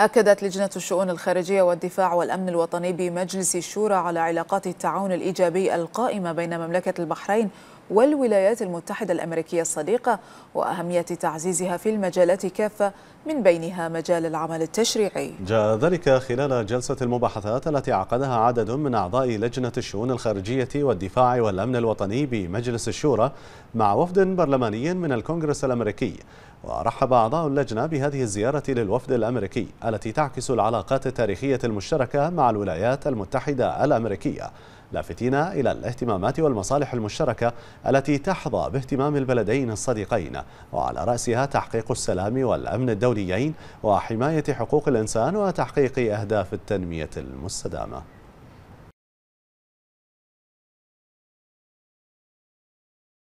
أكدت لجنة الشؤون الخارجية والدفاع والأمن الوطني بمجلس الشورى على علاقات التعاون الإيجابي القائمة بين مملكة البحرين والولايات المتحدة الأمريكية الصديقة وأهمية تعزيزها في المجالات كافة من بينها مجال العمل التشريعي جاء ذلك خلال جلسة المباحثات التي عقدها عدد من أعضاء لجنة الشؤون الخارجية والدفاع والأمن الوطني بمجلس الشورى مع وفد برلماني من الكونغرس الأمريكي ورحب أعضاء اللجنة بهذه الزيارة للوفد الأمريكي التي تعكس العلاقات التاريخية المشتركة مع الولايات المتحدة الأمريكية لافتين إلى الاهتمامات والمصالح المشتركة التي تحظى باهتمام البلدين الصديقين وعلى رأسها تحقيق السلام والأمن الدوليين وحماية حقوق الإنسان وتحقيق أهداف التنمية المستدامة